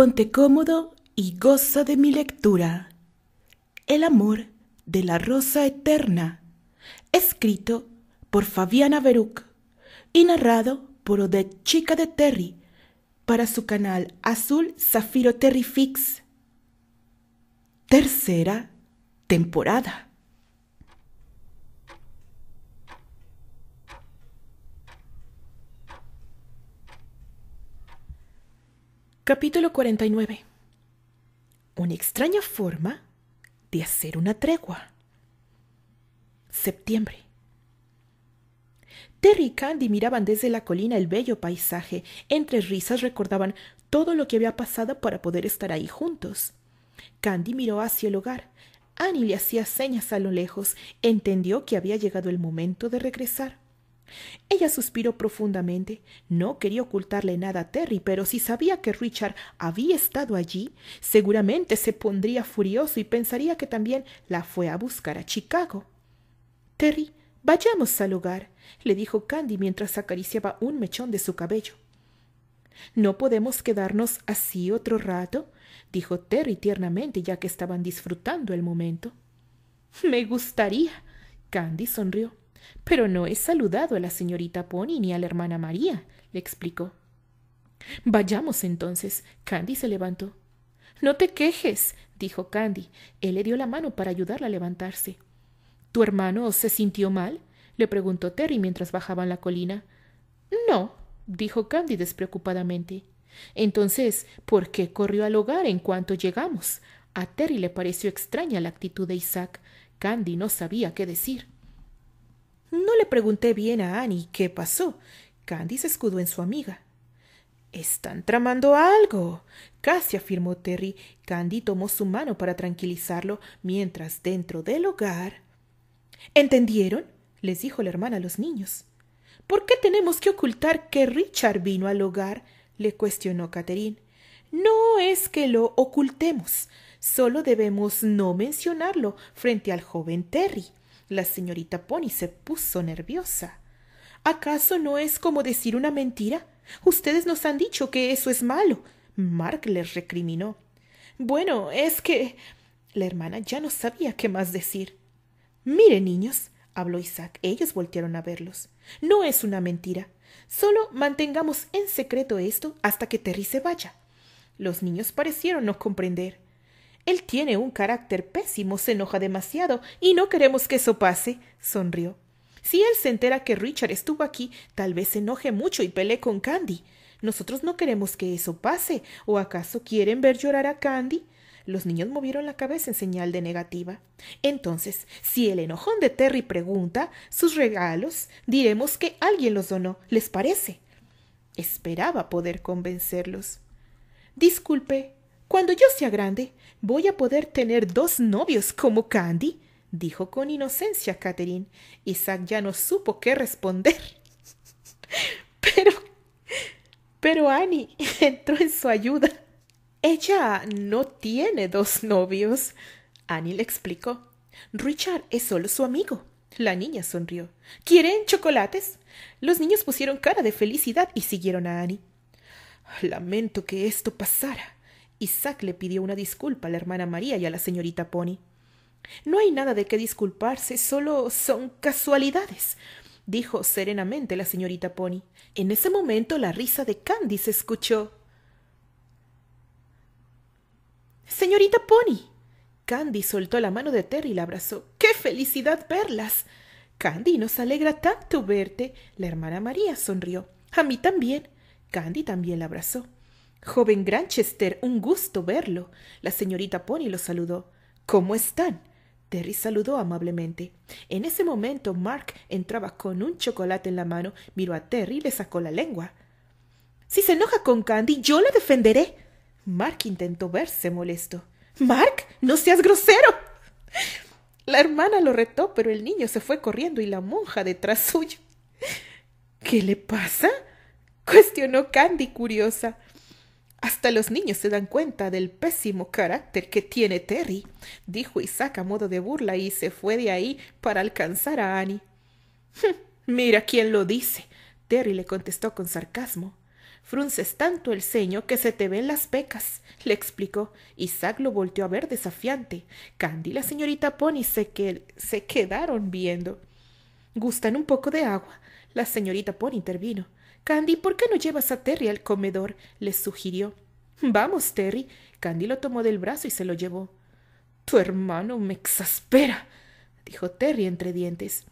Ponte cómodo y goza de mi lectura. El amor de la rosa eterna. Escrito por Fabiana Beruc y narrado por Odette Chica de Terry para su canal Azul Zafiro Terry Fix. Tercera temporada. Capítulo 49. Una extraña forma de hacer una tregua. Septiembre. Terry y Candy miraban desde la colina el bello paisaje. Entre risas recordaban todo lo que había pasado para poder estar ahí juntos. Candy miró hacia el hogar. Annie le hacía señas a lo lejos. Entendió que había llegado el momento de regresar. Ella suspiró profundamente. No quería ocultarle nada a Terry, pero si sabía que Richard había estado allí, seguramente se pondría furioso y pensaría que también la fue a buscar a Chicago. Terry, vayamos al hogar, le dijo Candy mientras acariciaba un mechón de su cabello. ¿No podemos quedarnos así otro rato? dijo Terry tiernamente ya que estaban disfrutando el momento. Me gustaría. Candy sonrió. Pero no he saludado a la señorita Pony ni a la hermana María, le explicó. Vayamos entonces. Candy se levantó. No te quejes, dijo Candy. Él le dio la mano para ayudarla a levantarse. ¿Tu hermano se sintió mal? le preguntó Terry mientras bajaban la colina. No, dijo Candy despreocupadamente. Entonces, ¿por qué corrió al hogar en cuanto llegamos? A Terry le pareció extraña la actitud de Isaac. Candy no sabía qué decir. No le pregunté bien a Annie qué pasó. Candy se escudó en su amiga. Están tramando algo. Casi afirmó Terry. Candy tomó su mano para tranquilizarlo, mientras dentro del hogar. ¿Entendieron? les dijo la hermana a los niños. ¿Por qué tenemos que ocultar que Richard vino al hogar? le cuestionó Catherine. No es que lo ocultemos, solo debemos no mencionarlo frente al joven Terry. La señorita Pony se puso nerviosa. ¿Acaso no es como decir una mentira? Ustedes nos han dicho que eso es malo. Mark les recriminó. Bueno, es que. La hermana ya no sabía qué más decir. Mire, niños, habló Isaac. Ellos voltearon a verlos. No es una mentira. Solo mantengamos en secreto esto hasta que Terry se vaya. Los niños parecieron no comprender. Él tiene un carácter pésimo, se enoja demasiado, y no queremos que eso pase, sonrió. Si él se entera que Richard estuvo aquí, tal vez se enoje mucho y pelee con Candy. Nosotros no queremos que eso pase. ¿O acaso quieren ver llorar a Candy? Los niños movieron la cabeza en señal de negativa. Entonces, si el enojón de Terry pregunta sus regalos, diremos que alguien los donó. ¿Les parece? Esperaba poder convencerlos. Disculpe, cuando yo sea grande, Voy a poder tener dos novios como Candy, dijo con inocencia Catherine. Isaac ya no supo qué responder. Pero. Pero Annie entró en su ayuda. Ella no tiene dos novios, Annie le explicó. Richard es solo su amigo. La niña sonrió. ¿Quieren chocolates? Los niños pusieron cara de felicidad y siguieron a Annie. Lamento que esto pasara, Isaac le pidió una disculpa a la hermana María y a la señorita Pony. No hay nada de qué disculparse, solo son casualidades, dijo serenamente la señorita Pony. En ese momento la risa de Candy se escuchó. Señorita Pony. Candy soltó la mano de Terry y la abrazó. ¡Qué felicidad verlas! Candy, nos alegra tanto verte. La hermana María sonrió. A mí también. Candy también la abrazó. Joven Granchester, un gusto verlo. La señorita Pony lo saludó. ¿Cómo están? Terry saludó amablemente. En ese momento Mark entraba con un chocolate en la mano, miró a Terry y le sacó la lengua. Si se enoja con Candy, yo la defenderé. Mark intentó verse molesto. Mark, no seas grosero. La hermana lo retó, pero el niño se fue corriendo y la monja detrás suyo. ¿Qué le pasa? cuestionó Candy curiosa. Hasta los niños se dan cuenta del pésimo carácter que tiene Terry, dijo Isaac a modo de burla y se fue de ahí para alcanzar a Annie. Hm, mira quién lo dice, Terry le contestó con sarcasmo. Frunces tanto el ceño que se te ven las pecas, le explicó. Isaac lo volteó a ver desafiante. Candy y la señorita Pony se, que se quedaron viendo. ¿Gustan un poco de agua? La señorita Pony intervino. Candy, ¿por qué no llevas a Terry al comedor? le sugirió. Vamos, Terry. Candy lo tomó del brazo y se lo llevó. Tu hermano me exaspera, dijo Terry entre dientes.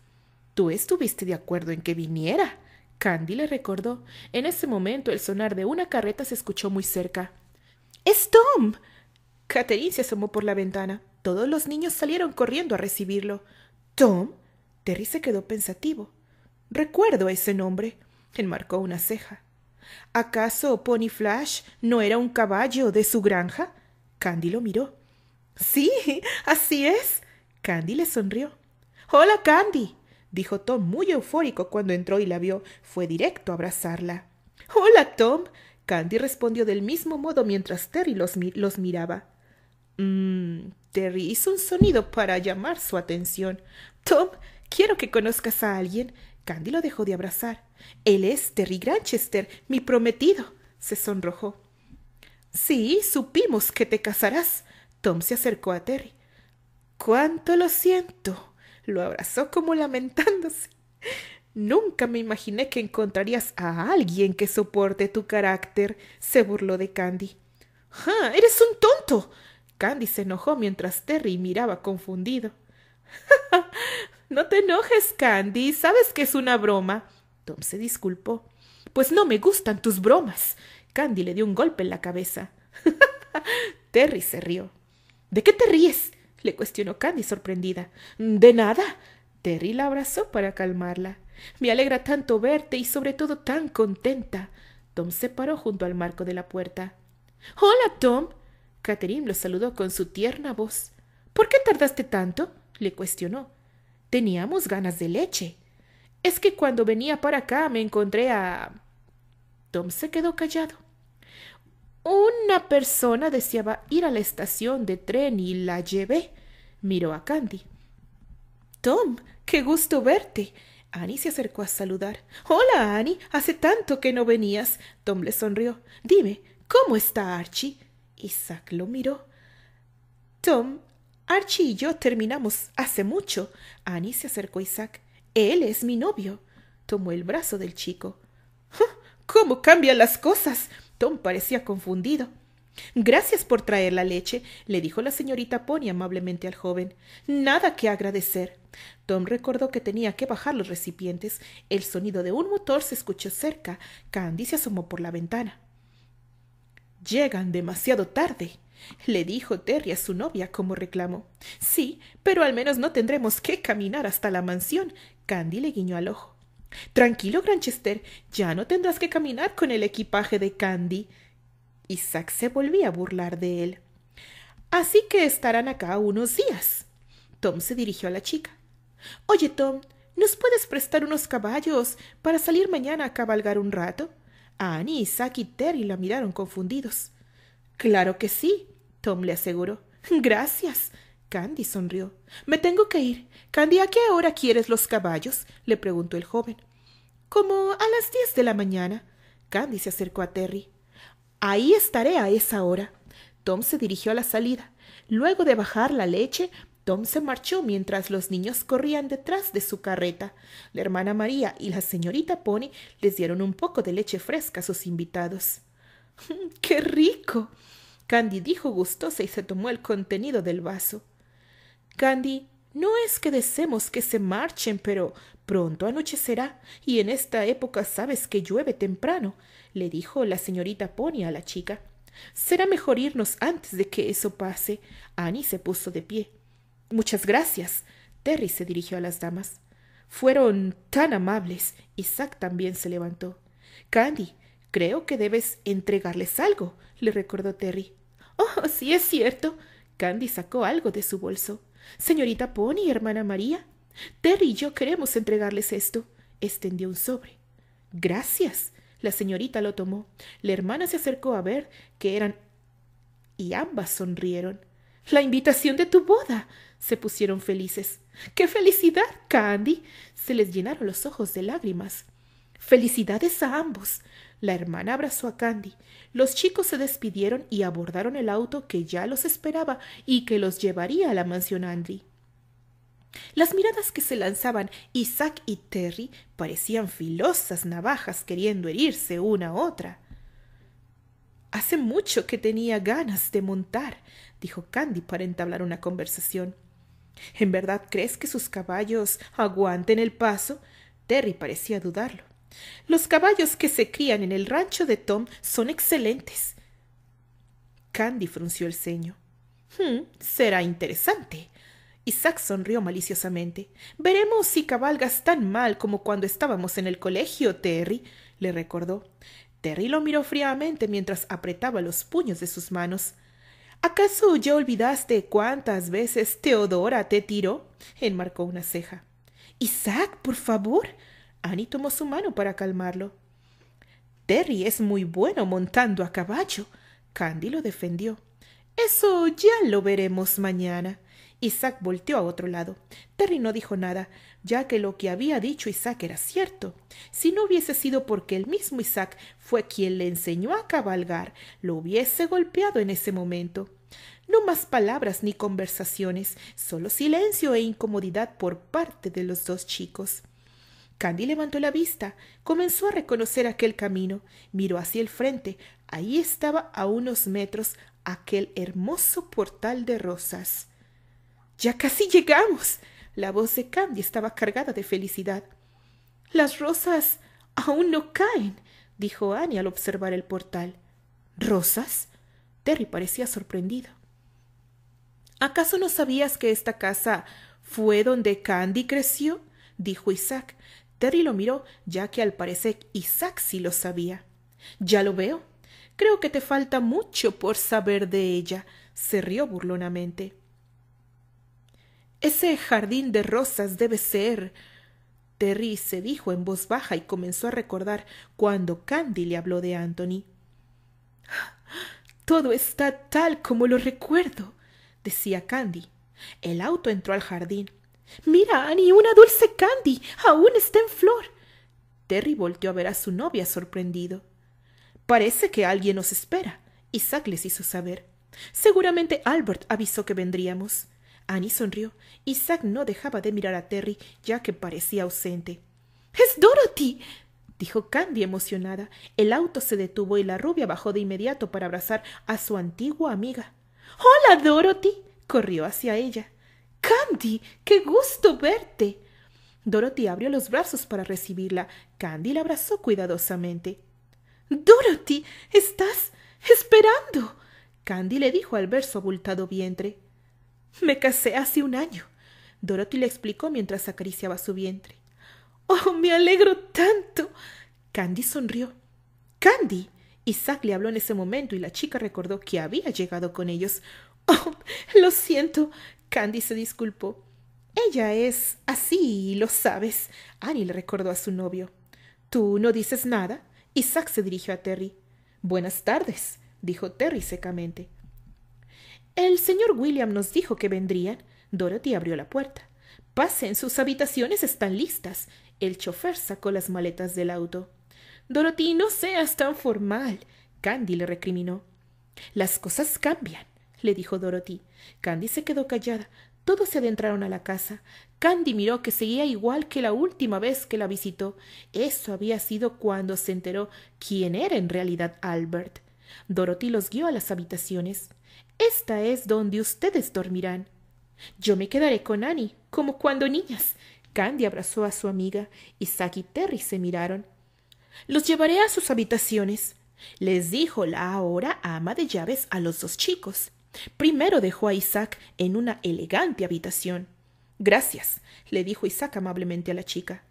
Tú estuviste de acuerdo en que viniera. Candy le recordó. En ese momento el sonar de una carreta se escuchó muy cerca. ¡Es Tom! Catherine se asomó por la ventana. Todos los niños salieron corriendo a recibirlo. ¿Tom? Terry se quedó pensativo. Recuerdo ese nombre enmarcó una ceja. ¿Acaso Pony Flash no era un caballo de su granja? Candy lo miró. Sí, así es. Candy le sonrió. Hola, Candy, dijo Tom muy eufórico cuando entró y la vio. Fue directo a abrazarla. Hola, Tom. Candy respondió del mismo modo mientras Terry los, miraba. Mm, Terry hizo un sonido para llamar su atención. Tom, quiero que conozcas a alguien. Candy lo dejó de abrazar. Él es Terry Granchester, mi prometido. se sonrojó. Sí, supimos que te casarás. Tom se acercó a Terry. Cuánto lo siento. Lo abrazó como lamentándose. Nunca me imaginé que encontrarías a alguien que soporte tu carácter, se burló de Candy. ¡Ja! ¡Eres un tonto! Candy se enojó mientras Terry miraba confundido. No te enojes, Candy. Sabes que es una broma. Tom se disculpó. Pues no me gustan tus bromas. Candy le dio un golpe en la cabeza. Terry se rió. ¿De qué te ríes? le cuestionó Candy sorprendida. De nada. Terry la abrazó para calmarla. Me alegra tanto verte y sobre todo tan contenta. Tom se paró junto al marco de la puerta. Hola, Tom. Catherine lo saludó con su tierna voz. ¿Por qué tardaste tanto? le cuestionó. Teníamos ganas de leche. Es que cuando venía para acá me encontré a... Tom se quedó callado. Una persona deseaba ir a la estación de tren y la llevé. Miró a Candy. Tom, qué gusto verte. Annie se acercó a saludar. Hola, Annie. Hace tanto que no venías. Tom le sonrió. Dime, ¿cómo está Archie? Isaac lo miró. Tom Archie y yo terminamos hace mucho. Annie se acercó a Isaac. Él es mi novio. Tomó el brazo del chico. ¡Ah! ¿Cómo cambian las cosas? Tom parecía confundido. Gracias por traer la leche, le dijo la señorita Pony amablemente al joven. Nada que agradecer. Tom recordó que tenía que bajar los recipientes. El sonido de un motor se escuchó cerca. Candy se asomó por la ventana. Llegan demasiado tarde, le dijo Terry a su novia como reclamó. Sí, pero al menos no tendremos que caminar hasta la mansión. Candy le guiñó al ojo. Tranquilo, Granchester, ya no tendrás que caminar con el equipaje de Candy. Isaac se volvía a burlar de él. Así que estarán acá unos días. Tom se dirigió a la chica. Oye, Tom, ¿nos puedes prestar unos caballos para salir mañana a cabalgar un rato? Annie, Isaac y Terry la miraron confundidos. Claro que sí, Tom le aseguró. Gracias. Candy sonrió. Me tengo que ir. Candy, ¿a qué hora quieres los caballos? le preguntó el joven. Como a las diez de la mañana. Candy se acercó a Terry. Ahí estaré a esa hora. Tom se dirigió a la salida. Luego de bajar la leche, Tom se marchó mientras los niños corrían detrás de su carreta. La hermana María y la señorita Pony les dieron un poco de leche fresca a sus invitados. ¡Qué rico! Candy dijo gustosa y se tomó el contenido del vaso. Candy, no es que deseemos que se marchen, pero pronto anochecerá, y en esta época sabes que llueve temprano, le dijo la señorita Pony a la chica. Será mejor irnos antes de que eso pase. Annie se puso de pie. Muchas gracias. Terry se dirigió a las damas. Fueron tan amables. Isaac también se levantó. Candy, creo que debes entregarles algo, le recordó Terry. Oh, sí es cierto. Candy sacó algo de su bolso. Señorita Pony, hermana María, Terry y yo queremos entregarles esto. Extendió un sobre. Gracias. La señorita lo tomó. La hermana se acercó a ver que eran y ambas sonrieron. La invitación de tu boda. Se pusieron felices. ¡Qué felicidad, Candy! Se les llenaron los ojos de lágrimas. Felicidades a ambos. La hermana abrazó a Candy. Los chicos se despidieron y abordaron el auto que ya los esperaba y que los llevaría a la mansión Andy. Las miradas que se lanzaban Isaac y Terry parecían filosas navajas queriendo herirse una a otra. Hace mucho que tenía ganas de montar, dijo Candy para entablar una conversación. ¿En verdad crees que sus caballos aguanten el paso? Terry parecía dudarlo. Los caballos que se crían en el rancho de Tom son excelentes. Candy frunció el ceño. Hmm, será interesante. Isaac sonrió maliciosamente. Veremos si cabalgas tan mal como cuando estábamos en el colegio, Terry, le recordó. Terry lo miró fríamente mientras apretaba los puños de sus manos. ¿Acaso ya olvidaste cuántas veces Teodora te tiró? enmarcó una ceja. Isaac, por favor, Annie tomó su mano para calmarlo. Terry es muy bueno montando a caballo. Candy lo defendió. Eso ya lo veremos mañana. Isaac volteó a otro lado. Terry no dijo nada, ya que lo que había dicho Isaac era cierto. Si no hubiese sido porque el mismo Isaac fue quien le enseñó a cabalgar, lo hubiese golpeado en ese momento. No más palabras ni conversaciones, solo silencio e incomodidad por parte de los dos chicos. Candy levantó la vista, comenzó a reconocer aquel camino, miró hacia el frente. Ahí estaba a unos metros aquel hermoso portal de rosas. Ya casi llegamos. La voz de Candy estaba cargada de felicidad. Las rosas aún no caen, dijo Annie al observar el portal. ¿Rosas? Terry parecía sorprendido. ¿Acaso no sabías que esta casa fue donde Candy creció? dijo Isaac. Terry lo miró, ya que al parecer Isaac sí lo sabía. Ya lo veo. Creo que te falta mucho por saber de ella, se rió burlonamente. Ese jardín de rosas debe ser. Terry se dijo en voz baja y comenzó a recordar cuando Candy le habló de Anthony. Todo está tal como lo recuerdo, decía Candy. El auto entró al jardín. Mira, Annie, una dulce candy. Aún está en flor. Terry volteó a ver a su novia sorprendido. Parece que alguien nos espera. Isaac les hizo saber. Seguramente Albert avisó que vendríamos. Annie sonrió. Isaac no dejaba de mirar a Terry, ya que parecía ausente. ¡Es Dorothy! dijo Candy emocionada. El auto se detuvo y la rubia bajó de inmediato para abrazar a su antigua amiga. ¡Hola, Dorothy! corrió hacia ella. Candy, qué gusto verte. Dorothy abrió los brazos para recibirla. Candy la abrazó cuidadosamente. Dorothy, estás esperando. Candy le dijo al ver su abultado vientre. Me casé hace un año. Dorothy le explicó mientras acariciaba su vientre. Oh, me alegro tanto. Candy sonrió. Candy. Isaac le habló en ese momento y la chica recordó que había llegado con ellos. Oh, lo siento. Candy se disculpó. Ella es así, lo sabes. Annie le recordó a su novio. ¿Tú no dices nada? Isaac se dirigió a Terry. Buenas tardes, dijo Terry secamente. El señor William nos dijo que vendrían. Dorothy abrió la puerta. Pasen, sus habitaciones están listas. El chofer sacó las maletas del auto. Dorothy, no seas tan formal, Candy le recriminó. Las cosas cambian le dijo Dorothy. Candy se quedó callada. Todos se adentraron a la casa. Candy miró que seguía igual que la última vez que la visitó. Eso había sido cuando se enteró quién era en realidad Albert. Dorothy los guió a las habitaciones. Esta es donde ustedes dormirán. Yo me quedaré con Annie, como cuando niñas. Candy abrazó a su amiga. Isaac y Terry se miraron. Los llevaré a sus habitaciones, les dijo la ahora ama de llaves a los dos chicos. Primero dejó a Isaac en una elegante habitación. Gracias, le dijo Isaac amablemente a la chica.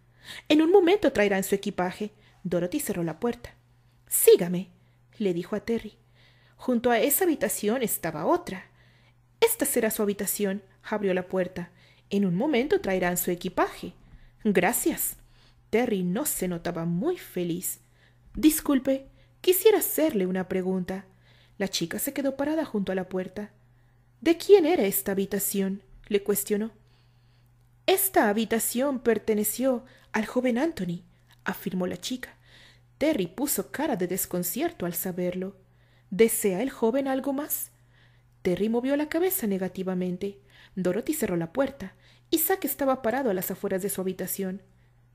En un momento traerán su equipaje. Dorothy cerró la puerta. Sígame, le dijo a Terry. Junto a esa habitación estaba otra. Esta será su habitación. Abrió la puerta. En un momento traerán su equipaje. Gracias. Terry no se notaba muy feliz. Disculpe, quisiera hacerle una pregunta. La chica se quedó parada junto a la puerta. ¿De quién era esta habitación? le cuestionó. Esta habitación perteneció al joven Anthony, afirmó la chica. Terry puso cara de desconcierto al saberlo. ¿Desea el joven algo más? Terry movió la cabeza negativamente. Dorothy cerró la puerta. y Isaac estaba parado a las afueras de su habitación.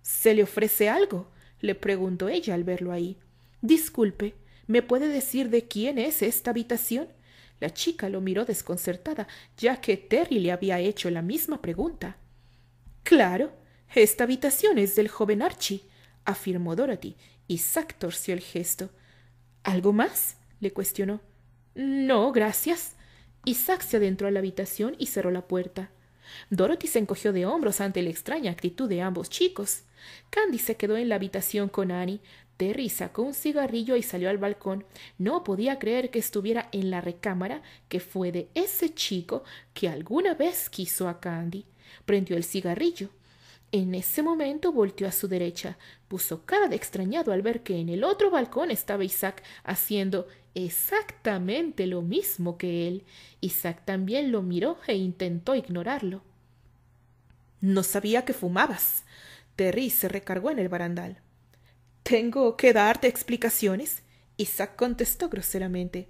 ¿Se le ofrece algo? le preguntó ella al verlo ahí. Disculpe, ¿Me puede decir de quién es esta habitación? La chica lo miró desconcertada, ya que Terry le había hecho la misma pregunta. Claro, esta habitación es del joven Archie, afirmó Dorothy. Isaac torció el gesto. ¿Algo más? le cuestionó. No, gracias. Isaac se adentró a la habitación y cerró la puerta. Dorothy se encogió de hombros ante la extraña actitud de ambos chicos. Candy se quedó en la habitación con Annie, Terry sacó un cigarrillo y salió al balcón. No podía creer que estuviera en la recámara que fue de ese chico que alguna vez quiso a Candy. Prendió el cigarrillo. En ese momento volteó a su derecha. Puso cara de extrañado al ver que en el otro balcón estaba Isaac haciendo exactamente lo mismo que él. Isaac también lo miró e intentó ignorarlo. No sabía que fumabas. Terry se recargó en el barandal. ¿Tengo que darte explicaciones? Isaac contestó groseramente.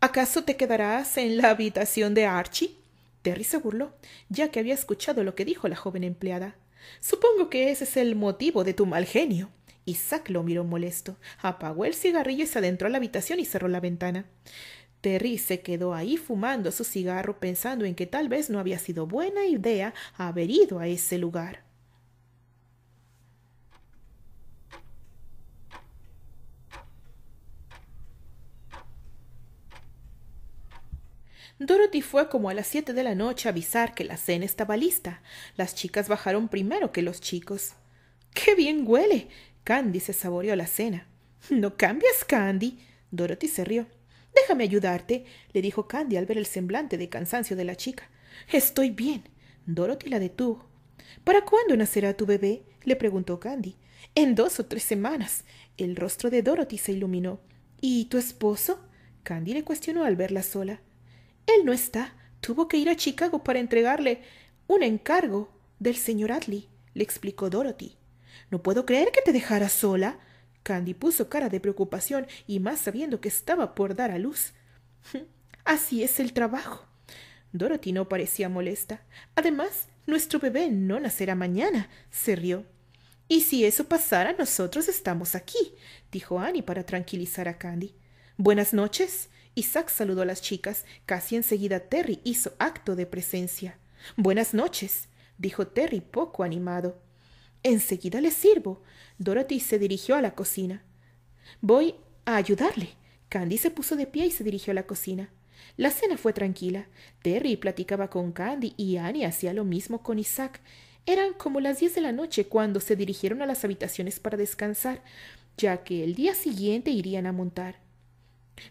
¿Acaso te quedarás en la habitación de Archie? Terry se burló, ya que había escuchado lo que dijo la joven empleada. Supongo que ese es el motivo de tu mal genio. Isaac lo miró molesto, apagó el cigarrillo y se adentró a la habitación y cerró la ventana. Terry se quedó ahí fumando su cigarro pensando en que tal vez no había sido buena idea haber ido a ese lugar. Dorothy fue como a las siete de la noche a avisar que la cena estaba lista. Las chicas bajaron primero que los chicos. ¡Qué bien huele! Candy se saboreó la cena. ¿No cambias, Candy? Dorothy se rió. Déjame ayudarte, le dijo Candy al ver el semblante de cansancio de la chica. Estoy bien. Dorothy la detuvo. ¿Para cuándo nacerá tu bebé? le preguntó Candy. En dos o tres semanas. El rostro de Dorothy se iluminó. ¿Y tu esposo? Candy le cuestionó al verla sola. Él no está. Tuvo que ir a Chicago para entregarle un encargo del señor Adley, le explicó Dorothy. No puedo creer que te dejara sola. Candy puso cara de preocupación y más sabiendo que estaba por dar a luz. Así es el trabajo. Dorothy no parecía molesta. Además, nuestro bebé no nacerá mañana, se rió. Y si eso pasara, nosotros estamos aquí, dijo Annie para tranquilizar a Candy. Buenas noches. Isaac saludó a las chicas. Casi enseguida Terry hizo acto de presencia. Buenas noches, dijo Terry poco animado. Enseguida le sirvo. Dorothy se dirigió a la cocina. Voy a ayudarle. Candy se puso de pie y se dirigió a la cocina. La cena fue tranquila. Terry platicaba con Candy y Annie hacía lo mismo con Isaac. Eran como las diez de la noche cuando se dirigieron a las habitaciones para descansar, ya que el día siguiente irían a montar.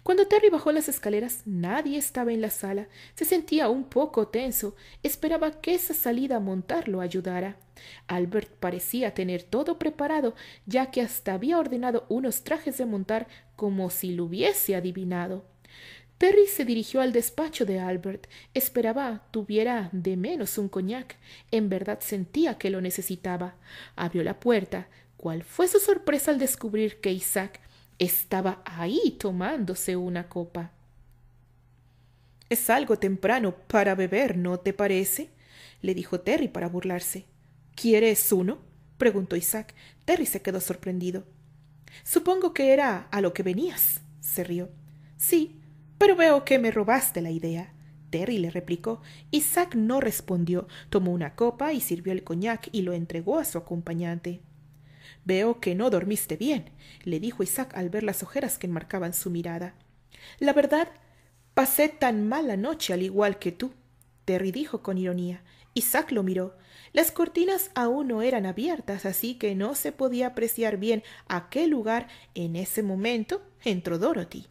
Cuando Terry bajó las escaleras, nadie estaba en la sala. Se sentía un poco tenso. Esperaba que esa salida a montar lo ayudara. Albert parecía tener todo preparado, ya que hasta había ordenado unos trajes de montar como si lo hubiese adivinado. Terry se dirigió al despacho de Albert. Esperaba tuviera de menos un coñac. En verdad sentía que lo necesitaba. Abrió la puerta. ¿Cuál fue su sorpresa al descubrir que Isaac estaba ahí tomándose una copa. Es algo temprano para beber, ¿no te parece? le dijo Terry para burlarse. ¿Quieres uno? preguntó Isaac. Terry se quedó sorprendido. Supongo que era a lo que venías, se rió. Sí, pero veo que me robaste la idea. Terry le replicó. Isaac no respondió. Tomó una copa y sirvió el coñac y lo entregó a su acompañante. Veo que no dormiste bien, le dijo Isaac al ver las ojeras que enmarcaban su mirada. La verdad, pasé tan mala noche al igual que tú, Terry dijo con ironía. Isaac lo miró. Las cortinas aún no eran abiertas, así que no se podía apreciar bien a qué lugar en ese momento entró Dorothy.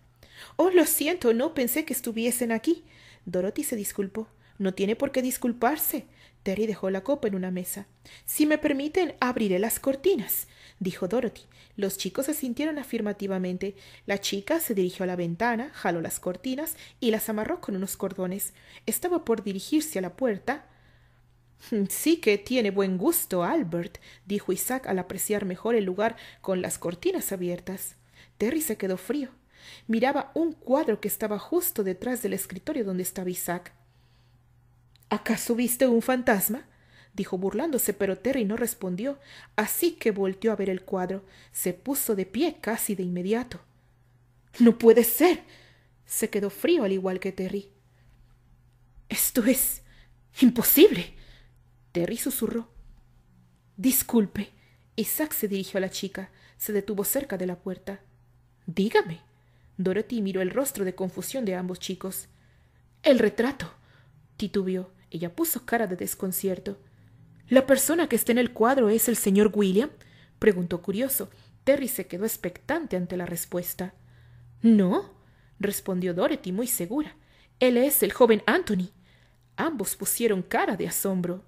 Oh, lo siento, no pensé que estuviesen aquí. Dorothy se disculpó. No tiene por qué disculparse. Terry dejó la copa en una mesa. Si me permiten, abriré las cortinas dijo Dorothy. Los chicos asintieron afirmativamente. La chica se dirigió a la ventana, jaló las cortinas y las amarró con unos cordones. Estaba por dirigirse a la puerta. Mm, sí que tiene buen gusto, Albert, dijo Isaac al apreciar mejor el lugar con las cortinas abiertas. Terry se quedó frío. Miraba un cuadro que estaba justo detrás del escritorio donde estaba Isaac. ¿Acaso viste un fantasma? dijo burlándose, pero Terry no respondió, así que volteó a ver el cuadro. Se puso de pie casi de inmediato. No puede ser. Se quedó frío al igual que Terry. Esto es imposible. Terry susurró. Disculpe. Isaac se dirigió a la chica. Se detuvo cerca de la puerta. Dígame. Dorothy miró el rostro de confusión de ambos chicos. El retrato. titubió. Ella puso cara de desconcierto. ¿La persona que está en el cuadro es el señor William? preguntó curioso. Terry se quedó expectante ante la respuesta. No, respondió Dorothy muy segura. Él es el joven Anthony. Ambos pusieron cara de asombro.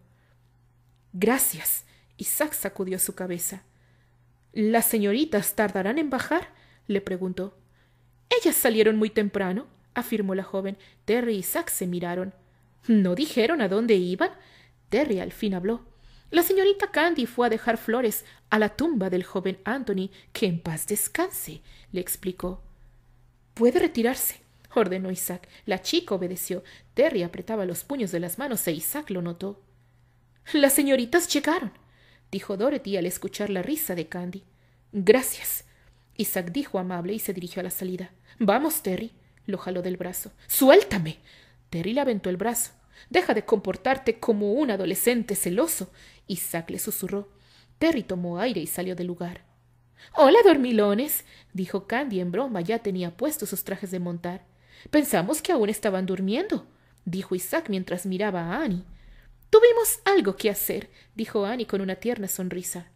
Gracias. Isaac sacudió su cabeza. ¿Las señoritas tardarán en bajar? le preguntó. Ellas salieron muy temprano, afirmó la joven. Terry y Isaac se miraron. ¿No dijeron a dónde iban? Terry al fin habló. La señorita Candy fue a dejar flores a la tumba del joven Anthony, que en paz descanse, le explicó. Puede retirarse, ordenó Isaac. La chica obedeció. Terry apretaba los puños de las manos e Isaac lo notó. Las señoritas llegaron, dijo Dorothy al escuchar la risa de Candy. Gracias. Isaac dijo amable y se dirigió a la salida. Vamos, Terry. Lo jaló del brazo. Suéltame. Terry le aventó el brazo. Deja de comportarte como un adolescente celoso. Isaac le susurró. Terry tomó aire y salió del lugar. Hola, dormilones, dijo Candy en broma. Ya tenía puestos sus trajes de montar. Pensamos que aún estaban durmiendo, dijo Isaac mientras miraba a Annie. Tuvimos algo que hacer, dijo Annie con una tierna sonrisa.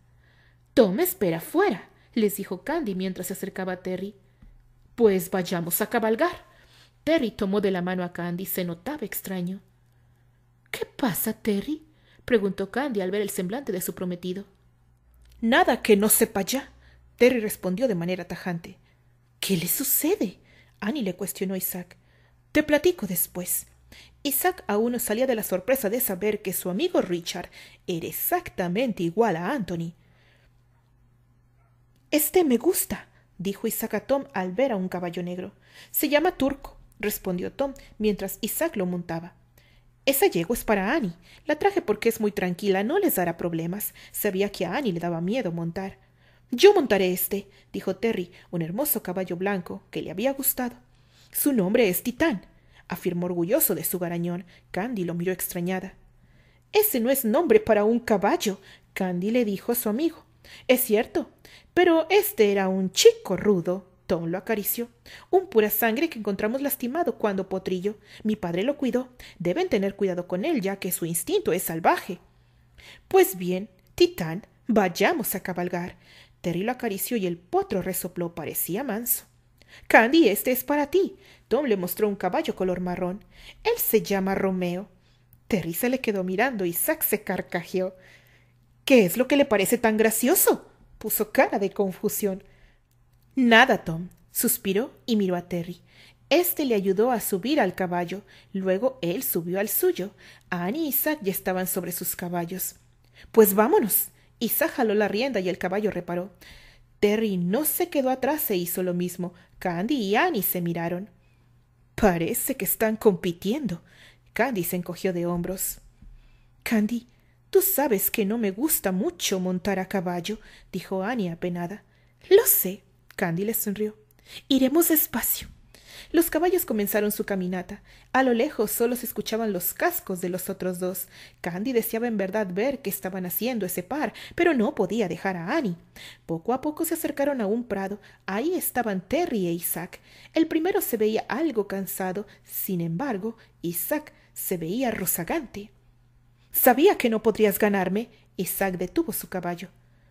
Tom espera fuera, les dijo Candy mientras se acercaba a Terry. Pues vayamos a cabalgar. Terry tomó de la mano a Candy, se notaba extraño. ¿Qué pasa, Terry? preguntó Candy al ver el semblante de su prometido. Nada que no sepa ya. Terry respondió de manera tajante. ¿Qué le sucede? Annie le cuestionó Isaac. Te platico después. Isaac aún no salía de la sorpresa de saber que su amigo Richard era exactamente igual a Anthony. Este me gusta, dijo Isaac a Tom al ver a un caballo negro. Se llama Turco, respondió Tom mientras Isaac lo montaba. Esa yegua es para Annie. La traje porque es muy tranquila, no les dará problemas. Sabía que a Annie le daba miedo montar. Yo montaré este, dijo Terry, un hermoso caballo blanco que le había gustado. Su nombre es Titán, afirmó orgulloso de su garañón. Candy lo miró extrañada. Ese no es nombre para un caballo, Candy le dijo a su amigo. Es cierto, pero este era un chico rudo. Tom lo acarició. Un pura sangre que encontramos lastimado cuando potrillo. Mi padre lo cuidó. Deben tener cuidado con él, ya que su instinto es salvaje. Pues bien, Titán, vayamos a cabalgar. Terry lo acarició y el potro resopló. Parecía manso. Candy, este es para ti. Tom le mostró un caballo color marrón. Él se llama Romeo. Terry se le quedó mirando y Zack se carcajeó. ¿Qué es lo que le parece tan gracioso? puso cara de confusión. Nada, Tom, suspiró y miró a Terry. Este le ayudó a subir al caballo, luego él subió al suyo. Annie y Isaac ya estaban sobre sus caballos. Pues vámonos. Isaac jaló la rienda y el caballo reparó. Terry no se quedó atrás e hizo lo mismo. Candy y Annie se miraron. Parece que están compitiendo. Candy se encogió de hombros. Candy, tú sabes que no me gusta mucho montar a caballo, dijo Annie apenada. Lo sé, Candy le sonrió. Iremos despacio. Los caballos comenzaron su caminata. A lo lejos solo se escuchaban los cascos de los otros dos. Candy deseaba en verdad ver qué estaban haciendo ese par, pero no podía dejar a Annie. Poco a poco se acercaron a un prado. Ahí estaban Terry e Isaac. El primero se veía algo cansado, sin embargo, Isaac se veía rozagante. Sabía que no podrías ganarme. Isaac detuvo su caballo.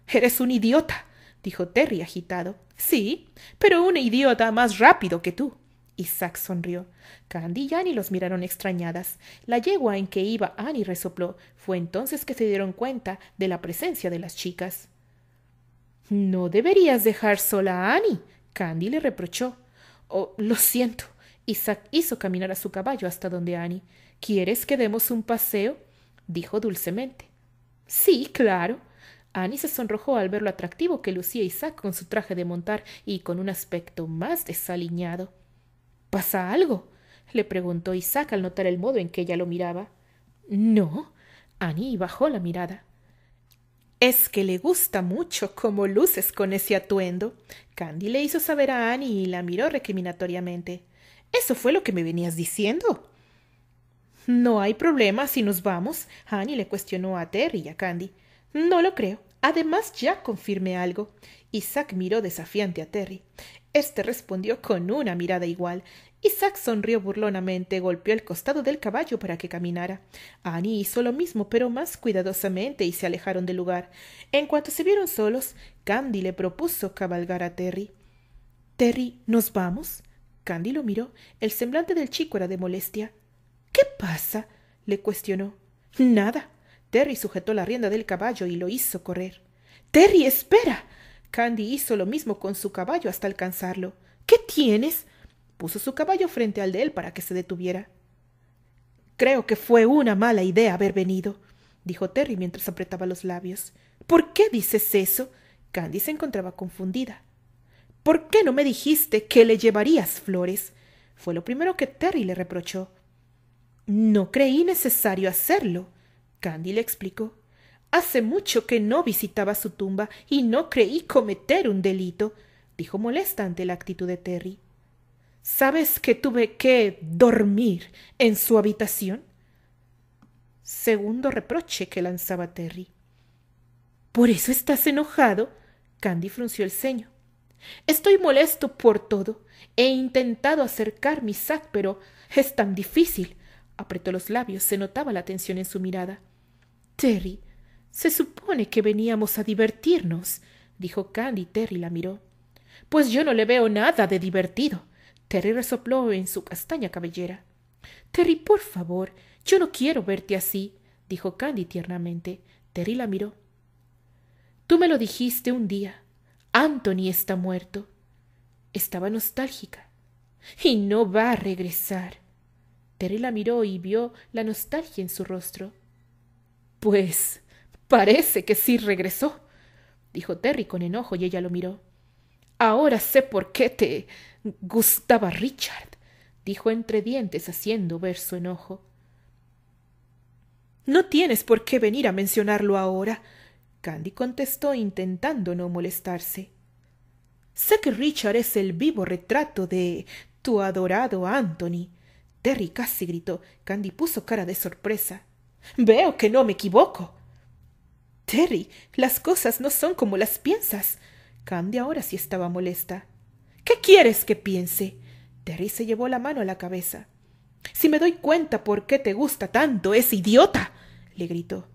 Eres un idiota dijo Terry agitado. Sí, pero un idiota más rápido que tú. Isaac sonrió. Candy y Annie los miraron extrañadas. La yegua en que iba Annie resopló. Fue entonces que se dieron cuenta de la presencia de las chicas. No deberías dejar sola a Annie, Candy le reprochó. Oh, lo siento. Isaac hizo caminar a su caballo hasta donde Annie. ¿Quieres que demos un paseo? dijo dulcemente. Sí, claro. Annie se sonrojó al ver lo atractivo que lucía Isaac con su traje de montar y con un aspecto más desaliñado. ¿Pasa algo? le preguntó Isaac al notar el modo en que ella lo miraba. No. Annie bajó la mirada. Es que le gusta mucho cómo luces con ese atuendo. Candy le hizo saber a Annie y la miró recriminatoriamente. ¿Eso fue lo que me venías diciendo? No hay problema si nos vamos, Annie le cuestionó a Terry y a Candy. No lo creo. Además, ya confirmé algo. Isaac miró desafiante a Terry. Este respondió con una mirada igual. Isaac sonrió burlonamente, golpeó el costado del caballo para que caminara. Annie hizo lo mismo, pero más cuidadosamente, y se alejaron del lugar. En cuanto se vieron solos, Candy le propuso cabalgar a Terry. Terry, ¿nos vamos? Candy lo miró. El semblante del chico era de molestia. ¿Qué pasa? le cuestionó. Nada, Terry sujetó la rienda del caballo y lo hizo correr. Terry, espera. Candy hizo lo mismo con su caballo hasta alcanzarlo. ¿Qué tienes? Puso su caballo frente al de él para que se detuviera. Creo que fue una mala idea haber venido, dijo Terry mientras apretaba los labios. ¿Por qué dices eso? Candy se encontraba confundida. ¿Por qué no me dijiste que le llevarías flores? fue lo primero que Terry le reprochó. No creí necesario hacerlo, Candy le explicó. Hace mucho que no visitaba su tumba y no creí cometer un delito, dijo molesta ante la actitud de Terry. ¿Sabes que tuve que dormir en su habitación? Segundo reproche que lanzaba Terry. ¿Por eso estás enojado? Candy frunció el ceño. Estoy molesto por todo. He intentado acercar mi sac, pero es tan difícil. Apretó los labios, se notaba la tensión en su mirada. Terry, se supone que veníamos a divertirnos, dijo Candy. Terry la miró. Pues yo no le veo nada de divertido. Terry resopló en su castaña cabellera. Terry, por favor, yo no quiero verte así, dijo Candy tiernamente. Terry la miró. Tú me lo dijiste un día. Anthony está muerto. Estaba nostálgica. Y no va a regresar. Terry la miró y vio la nostalgia en su rostro. Pues parece que sí regresó, dijo Terry con enojo y ella lo miró. Ahora sé por qué te gustaba Richard, dijo entre dientes haciendo ver su enojo. No tienes por qué venir a mencionarlo ahora, Candy contestó intentando no molestarse. Sé que Richard es el vivo retrato de tu adorado Anthony. Terry casi gritó. Candy puso cara de sorpresa. Veo que no me equivoco. Terry, las cosas no son como las piensas. Candy ahora sí estaba molesta. ¿Qué quieres que piense? Terry se llevó la mano a la cabeza. Si me doy cuenta por qué te gusta tanto ese idiota, le gritó.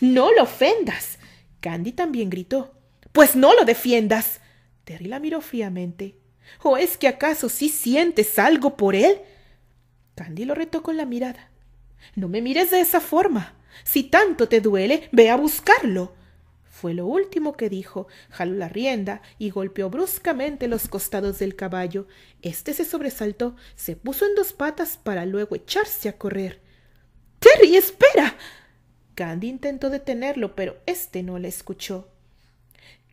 No lo ofendas. Candy también gritó. Pues no lo defiendas. Terry la miró fríamente. ¿O es que acaso sí sientes algo por él? Candy lo retó con la mirada. No me mires de esa forma. Si tanto te duele, ve a buscarlo. Fue lo último que dijo. Jaló la rienda y golpeó bruscamente los costados del caballo. Este se sobresaltó, se puso en dos patas para luego echarse a correr. Terry, espera. Gandhi intentó detenerlo, pero éste no le escuchó.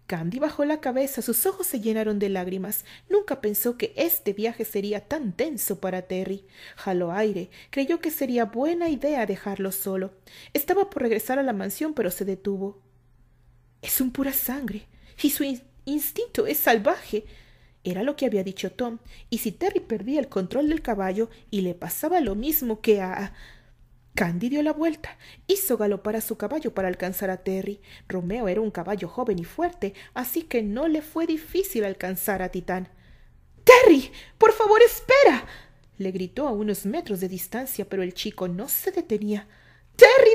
Candy bajó la cabeza, sus ojos se llenaron de lágrimas. Nunca pensó que este viaje sería tan tenso para Terry. Jaló aire, creyó que sería buena idea dejarlo solo. Estaba por regresar a la mansión, pero se detuvo. Es un pura sangre, y su instinto es salvaje. Era lo que había dicho Tom, y si Terry perdía el control del caballo y le pasaba lo mismo que a... Candy dio la vuelta, hizo galopar a su caballo para alcanzar a Terry. Romeo era un caballo joven y fuerte, así que no le fue difícil alcanzar a Titán. Terry, por favor, espera. le gritó a unos metros de distancia, pero el chico no se detenía. Terry,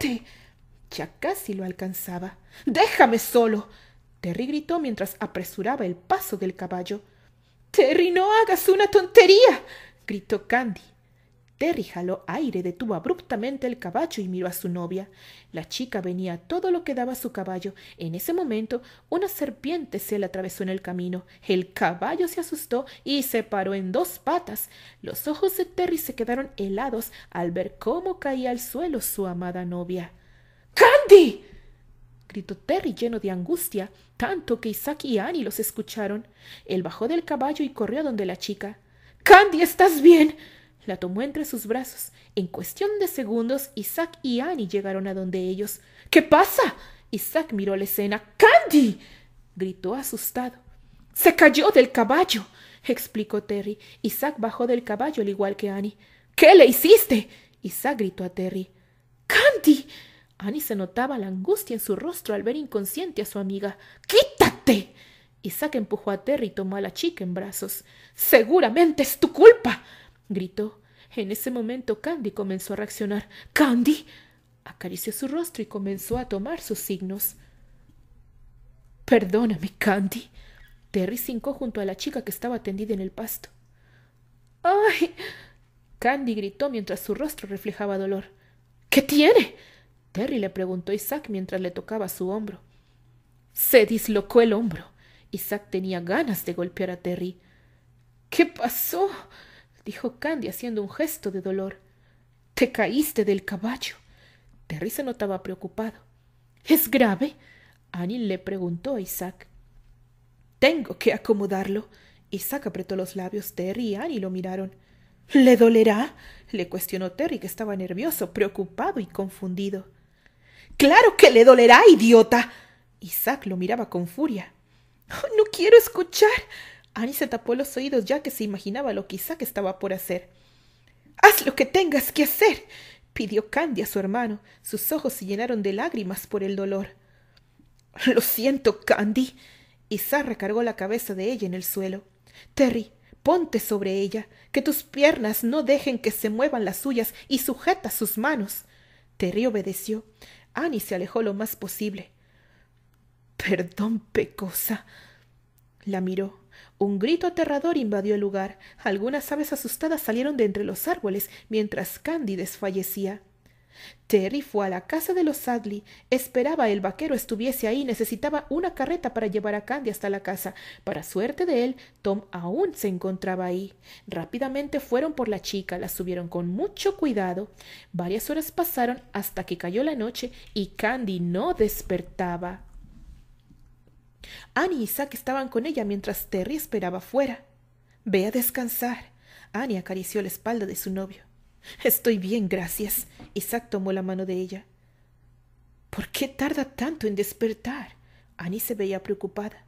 detente. Ya casi lo alcanzaba. Déjame solo. Terry gritó mientras apresuraba el paso del caballo. Terry, no hagas una tontería. gritó Candy. Terry jaló aire, detuvo abruptamente el caballo y miró a su novia. La chica venía todo lo que daba su caballo. En ese momento, una serpiente se le atravesó en el camino. El caballo se asustó y se paró en dos patas. Los ojos de Terry se quedaron helados al ver cómo caía al suelo su amada novia. ¡Candy! gritó Terry lleno de angustia, tanto que Isaac y Annie los escucharon. Él bajó del caballo y corrió donde la chica. ¡Candy, estás bien! La tomó entre sus brazos. En cuestión de segundos, Isaac y Annie llegaron a donde ellos. ¿Qué pasa? Isaac miró la escena. ¡Candy! gritó asustado. Se cayó del caballo, explicó Terry. Isaac bajó del caballo al igual que Annie. ¿Qué le hiciste? Isaac gritó a Terry. ¡Candy! Annie se notaba la angustia en su rostro al ver inconsciente a su amiga. ¡Quítate! Isaac empujó a Terry y tomó a la chica en brazos. Seguramente es tu culpa gritó. En ese momento Candy comenzó a reaccionar. ¡Candy! acarició su rostro y comenzó a tomar sus signos. Perdóname, Candy. Terry se hincó junto a la chica que estaba tendida en el pasto. ¡Ay! Candy gritó mientras su rostro reflejaba dolor. ¿Qué tiene? Terry le preguntó a Isaac mientras le tocaba su hombro. Se dislocó el hombro. Isaac tenía ganas de golpear a Terry. ¿Qué pasó? dijo Candy haciendo un gesto de dolor. Te caíste del caballo. Terry se notaba preocupado. ¿Es grave? Annie le preguntó a Isaac. Tengo que acomodarlo. Isaac apretó los labios. Terry y Annie lo miraron. ¿Le dolerá? le cuestionó Terry, que estaba nervioso, preocupado y confundido. Claro que le dolerá, idiota. Isaac lo miraba con furia. No quiero escuchar. Annie se tapó los oídos ya que se imaginaba lo quizá que estaba por hacer. Haz lo que tengas que hacer. pidió Candy a su hermano. Sus ojos se llenaron de lágrimas por el dolor. Lo siento, Candy. Isa recargó la cabeza de ella en el suelo. Terry, ponte sobre ella, que tus piernas no dejen que se muevan las suyas y sujeta sus manos. Terry obedeció. Annie se alejó lo más posible. Perdón, pecosa. La miró. Un grito aterrador invadió el lugar. Algunas aves asustadas salieron de entre los árboles mientras Candy desfallecía. Terry fue a la casa de los Sadly. Esperaba el vaquero estuviese ahí. Necesitaba una carreta para llevar a Candy hasta la casa. Para suerte de él, Tom aún se encontraba ahí. Rápidamente fueron por la chica, la subieron con mucho cuidado. Varias horas pasaron hasta que cayó la noche y Candy no despertaba. Annie y Isaac estaban con ella mientras Terry esperaba fuera. Ve a descansar. Annie acarició la espalda de su novio. Estoy bien, gracias. Isaac tomó la mano de ella. ¿Por qué tarda tanto en despertar? Annie se veía preocupada.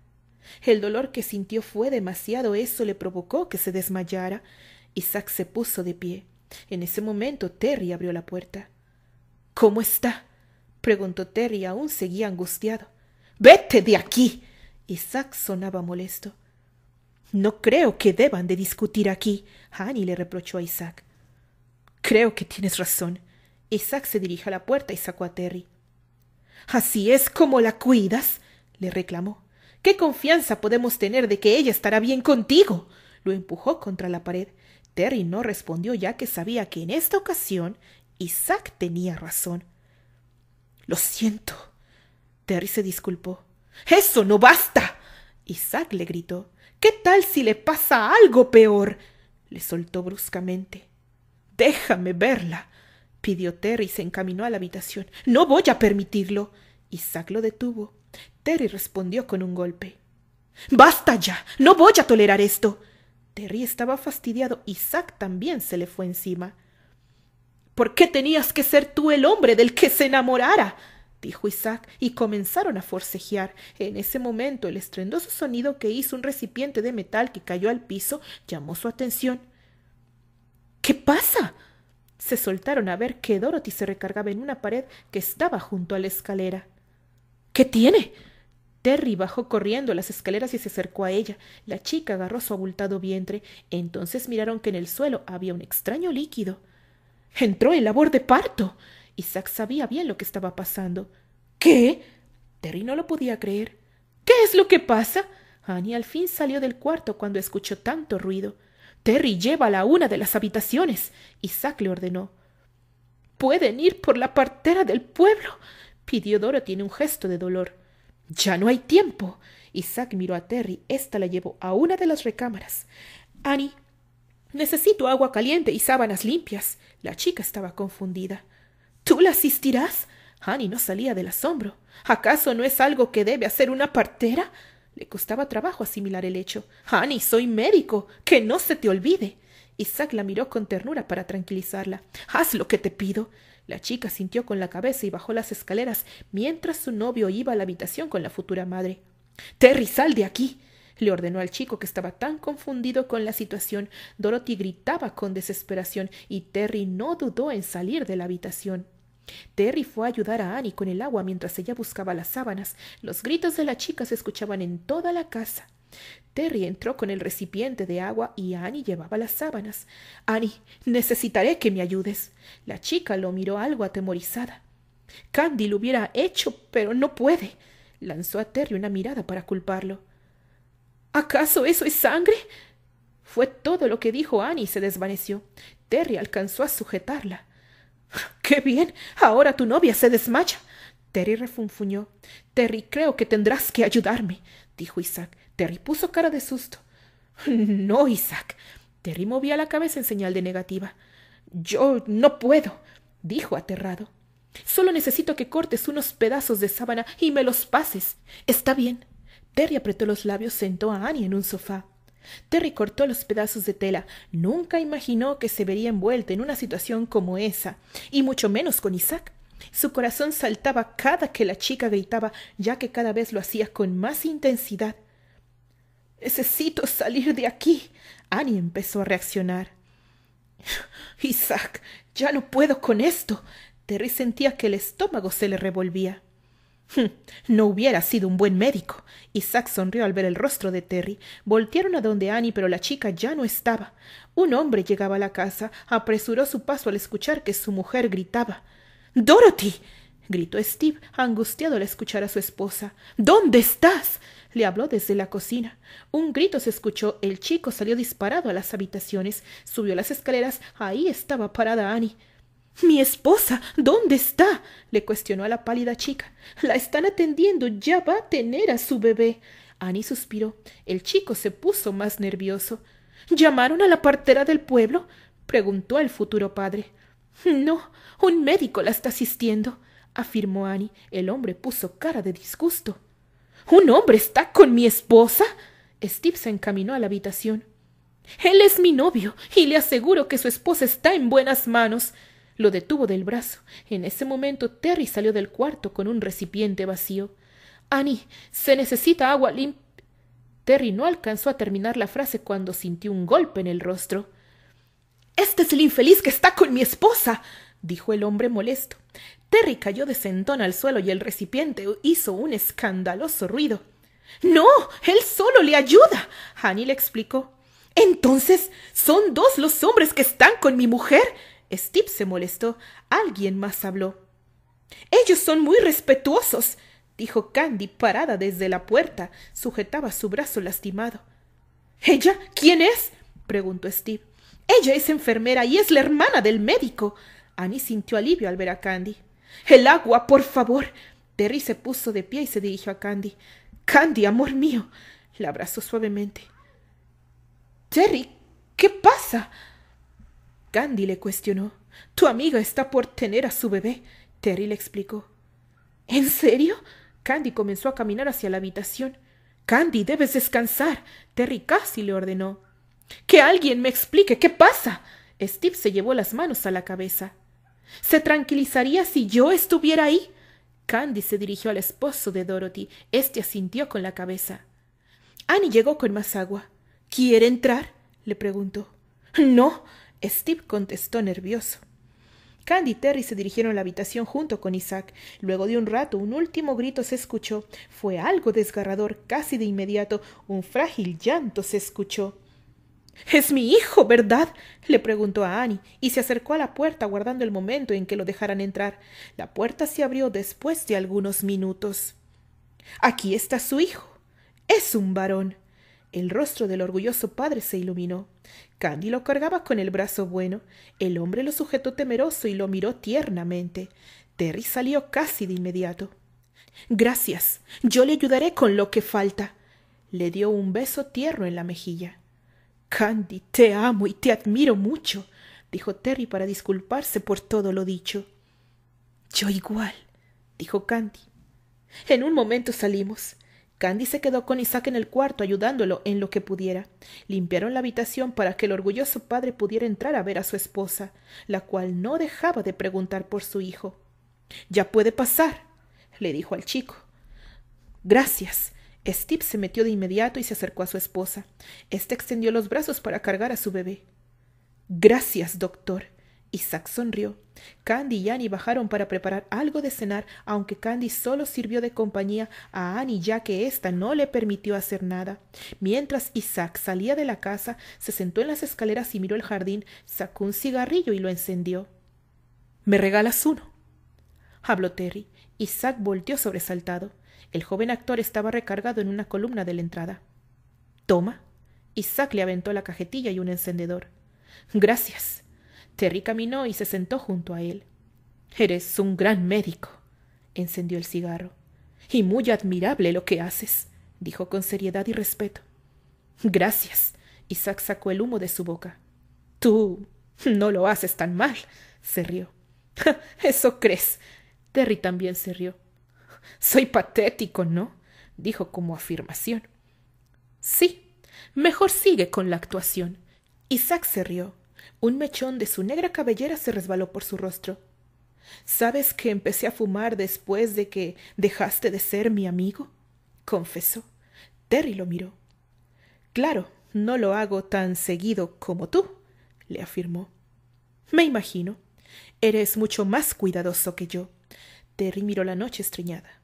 El dolor que sintió fue demasiado, eso le provocó que se desmayara. Isaac se puso de pie. En ese momento Terry abrió la puerta. ¿Cómo está? preguntó Terry, aún seguía angustiado. Vete de aquí. Isaac sonaba molesto. No creo que deban de discutir aquí. Annie le reprochó a Isaac. Creo que tienes razón. Isaac se dirigió a la puerta y sacó a Terry. Así es como la cuidas, le reclamó. ¿Qué confianza podemos tener de que ella estará bien contigo? Lo empujó contra la pared. Terry no respondió ya que sabía que en esta ocasión Isaac tenía razón. Lo siento, Terry se disculpó. Eso no basta. Isaac le gritó. ¿Qué tal si le pasa algo peor? le soltó bruscamente. Déjame verla. pidió Terry y se encaminó a la habitación. No voy a permitirlo. Isaac lo detuvo. Terry respondió con un golpe. Basta ya. No voy a tolerar esto. Terry estaba fastidiado. Isaac también se le fue encima. ¿Por qué tenías que ser tú el hombre del que se enamorara? dijo Isaac, y comenzaron a forcejear. En ese momento el estrendoso sonido que hizo un recipiente de metal que cayó al piso llamó su atención. ¿Qué pasa? Se soltaron a ver que Dorothy se recargaba en una pared que estaba junto a la escalera. ¿Qué tiene? Terry bajó corriendo las escaleras y se acercó a ella. La chica agarró su abultado vientre. Entonces miraron que en el suelo había un extraño líquido. Entró el labor de parto. Isaac sabía bien lo que estaba pasando. ¿Qué? Terry no lo podía creer. ¿Qué es lo que pasa? Annie al fin salió del cuarto cuando escuchó tanto ruido. Terry, llévala a una de las habitaciones. Isaac le ordenó. Pueden ir por la partera del pueblo, pidió Dorothy en un gesto de dolor. Ya no hay tiempo. Isaac miró a Terry. Esta la llevó a una de las recámaras. Annie, necesito agua caliente y sábanas limpias. La chica estaba confundida. ¿Tú la asistirás? Annie no salía del asombro. ¿Acaso no es algo que debe hacer una partera? Le costaba trabajo asimilar el hecho. Annie, soy médico. Que no se te olvide. Isaac la miró con ternura para tranquilizarla. Haz lo que te pido. La chica sintió con la cabeza y bajó las escaleras mientras su novio iba a la habitación con la futura madre. Terry, sal de aquí. le ordenó al chico que estaba tan confundido con la situación. Dorothy gritaba con desesperación y Terry no dudó en salir de la habitación. Terry fue a ayudar a Annie con el agua mientras ella buscaba las sábanas. Los gritos de la chica se escuchaban en toda la casa. Terry entró con el recipiente de agua y Annie llevaba las sábanas. Annie, necesitaré que me ayudes. La chica lo miró algo atemorizada. Candy lo hubiera hecho, pero no puede. Lanzó a Terry una mirada para culparlo. ¿Acaso eso es sangre? Fue todo lo que dijo Annie y se desvaneció. Terry alcanzó a sujetarla. ¡Qué bien! Ahora tu novia se desmaya. Terry refunfuñó. Terry, creo que tendrás que ayudarme, dijo Isaac. Terry puso cara de susto. No, Isaac. Terry movía la cabeza en señal de negativa. Yo no puedo, dijo aterrado. Solo necesito que cortes unos pedazos de sábana y me los pases. Está bien. Terry apretó los labios, sentó a Annie en un sofá. Terry cortó los pedazos de tela. Nunca imaginó que se vería envuelta en una situación como esa, y mucho menos con Isaac. Su corazón saltaba cada que la chica gritaba, ya que cada vez lo hacía con más intensidad. Necesito salir de aquí. Annie empezó a reaccionar. Isaac, ya no puedo con esto. Terry sentía que el estómago se le revolvía. Hmm, no hubiera sido un buen médico. Isaac sonrió al ver el rostro de Terry. Voltearon a donde Annie, pero la chica ya no estaba. Un hombre llegaba a la casa, apresuró su paso al escuchar que su mujer gritaba. Dorothy. gritó Steve, angustiado al escuchar a su esposa. ¿Dónde estás? le habló desde la cocina. Un grito se escuchó, el chico salió disparado a las habitaciones, subió las escaleras, ahí estaba parada Annie. Mi esposa, ¿dónde está? le cuestionó a la pálida chica. La están atendiendo, ya va a tener a su bebé. Annie suspiró. El chico se puso más nervioso. ¿Llamaron a la partera del pueblo? preguntó el futuro padre. No, un médico la está asistiendo, afirmó Annie. El hombre puso cara de disgusto. ¿Un hombre está con mi esposa? Steve se encaminó a la habitación. Él es mi novio, y le aseguro que su esposa está en buenas manos lo detuvo del brazo. En ese momento Terry salió del cuarto con un recipiente vacío. Annie, se necesita agua limp. Terry no alcanzó a terminar la frase cuando sintió un golpe en el rostro. Este es el infeliz que está con mi esposa. dijo el hombre molesto. Terry cayó de sentón al suelo y el recipiente hizo un escandaloso ruido. No. él solo le ayuda. Annie le explicó. Entonces, ¿son dos los hombres que están con mi mujer? Steve se molestó. Alguien más habló. Ellos son muy respetuosos, dijo Candy, parada desde la puerta. Sujetaba su brazo lastimado. ¿Ella? ¿Quién es? preguntó Steve. Ella es enfermera y es la hermana del médico. Annie sintió alivio al ver a Candy. El agua, por favor. Terry se puso de pie y se dirigió a Candy. Candy, amor mío. La abrazó suavemente. Terry, ¿qué pasa? Candy le cuestionó. Tu amiga está por tener a su bebé. Terry le explicó. ¿En serio? Candy comenzó a caminar hacia la habitación. Candy, debes descansar. Terry casi le ordenó. Que alguien me explique qué pasa. Steve se llevó las manos a la cabeza. ¿Se tranquilizaría si yo estuviera ahí? Candy se dirigió al esposo de Dorothy. Este asintió con la cabeza. Annie llegó con más agua. ¿Quiere entrar? le preguntó. No, Steve contestó nervioso. Candy y Terry se dirigieron a la habitación junto con Isaac. Luego de un rato un último grito se escuchó. Fue algo desgarrador casi de inmediato. Un frágil llanto se escuchó. Es mi hijo, ¿verdad? le preguntó a Annie, y se acercó a la puerta guardando el momento en que lo dejaran entrar. La puerta se abrió después de algunos minutos. Aquí está su hijo. Es un varón. El rostro del orgulloso padre se iluminó. Candy lo cargaba con el brazo bueno. El hombre lo sujetó temeroso y lo miró tiernamente. Terry salió casi de inmediato. Gracias. Yo le ayudaré con lo que falta. Le dio un beso tierno en la mejilla. Candy, te amo y te admiro mucho, dijo Terry para disculparse por todo lo dicho. Yo igual, dijo Candy. En un momento salimos. Candy se quedó con Isaac en el cuarto ayudándolo en lo que pudiera. Limpiaron la habitación para que el orgulloso padre pudiera entrar a ver a su esposa, la cual no dejaba de preguntar por su hijo. Ya puede pasar, le dijo al chico. Gracias. Steve se metió de inmediato y se acercó a su esposa. Este extendió los brazos para cargar a su bebé. Gracias, doctor. Isaac sonrió. Candy y Annie bajaron para preparar algo de cenar, aunque Candy solo sirvió de compañía a Annie ya que ésta no le permitió hacer nada. Mientras Isaac salía de la casa, se sentó en las escaleras y miró el jardín, sacó un cigarrillo y lo encendió. ¿Me regalas uno? Habló Terry. Isaac volteó sobresaltado. El joven actor estaba recargado en una columna de la entrada. Toma. Isaac le aventó la cajetilla y un encendedor. Gracias. Terry caminó y se sentó junto a él. Eres un gran médico, encendió el cigarro. Y muy admirable lo que haces, dijo con seriedad y respeto. Gracias. Isaac sacó el humo de su boca. Tú no lo haces tan mal, se rió. Eso crees. Terry también se rió. Soy patético, ¿no? dijo como afirmación. Sí, mejor sigue con la actuación. Isaac se rió. Un mechón de su negra cabellera se resbaló por su rostro. ¿Sabes que empecé a fumar después de que dejaste de ser mi amigo? confesó. Terry lo miró. Claro, no lo hago tan seguido como tú, le afirmó. Me imagino. Eres mucho más cuidadoso que yo. Terry miró la noche estreñada.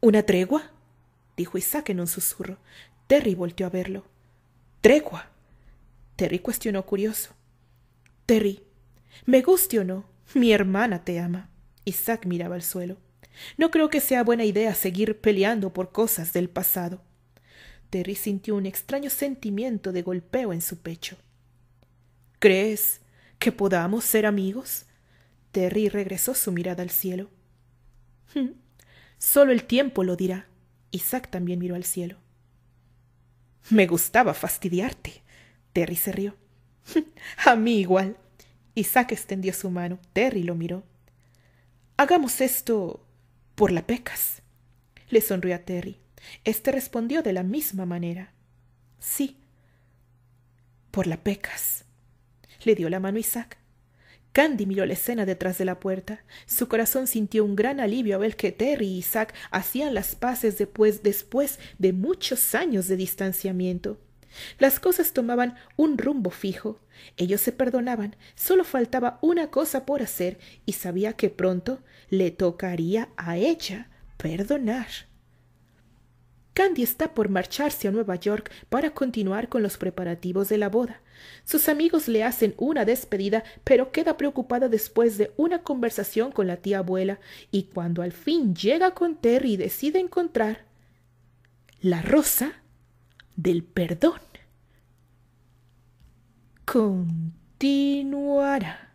¿Una tregua? dijo Isaac en un susurro. Terry volteó a verlo. ¿Tregua? Terry cuestionó curioso. Terry, me guste o no, mi hermana te ama. Isaac miraba al suelo. No creo que sea buena idea seguir peleando por cosas del pasado. Terry sintió un extraño sentimiento de golpeo en su pecho. ¿Crees que podamos ser amigos? Terry regresó su mirada al cielo. Hmm, solo el tiempo lo dirá. Isaac también miró al cielo. Me gustaba fastidiarte. Terry se rió. A mí igual. Isaac extendió su mano. Terry lo miró. Hagamos esto por la pecas. Le sonrió a Terry. Este respondió de la misma manera. Sí. Por la pecas. Le dio la mano Isaac. Candy miró la escena detrás de la puerta. Su corazón sintió un gran alivio al ver que Terry y Isaac hacían las paces después, después de muchos años de distanciamiento. Las cosas tomaban un rumbo fijo, ellos se perdonaban, solo faltaba una cosa por hacer y sabía que pronto le tocaría a ella perdonar. Candy está por marcharse a Nueva York para continuar con los preparativos de la boda. Sus amigos le hacen una despedida, pero queda preocupada después de una conversación con la tía abuela, y cuando al fin llega con Terry decide encontrar la rosa del perdón continuará.